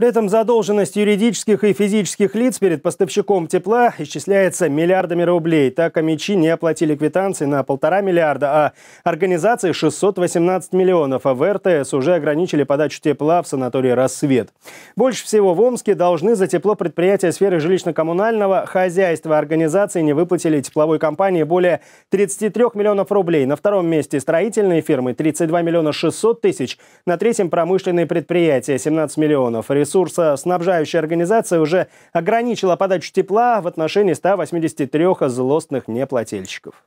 При этом задолженность юридических и физических лиц перед поставщиком тепла исчисляется миллиардами рублей. Так Амичи не оплатили квитанции на полтора миллиарда, а организации 618 миллионов, а в РТС уже ограничили подачу тепла в санаторий «Рассвет». Больше всего в Омске должны за тепло предприятия сферы жилищно-коммунального хозяйства. Организации не выплатили тепловой компании более 33 миллионов рублей. На втором месте строительные фирмы 32 миллиона 600 тысяч, на третьем промышленные предприятия 17 миллионов ресурсоснабжающая организация уже ограничила подачу тепла в отношении 183 злостных неплательщиков.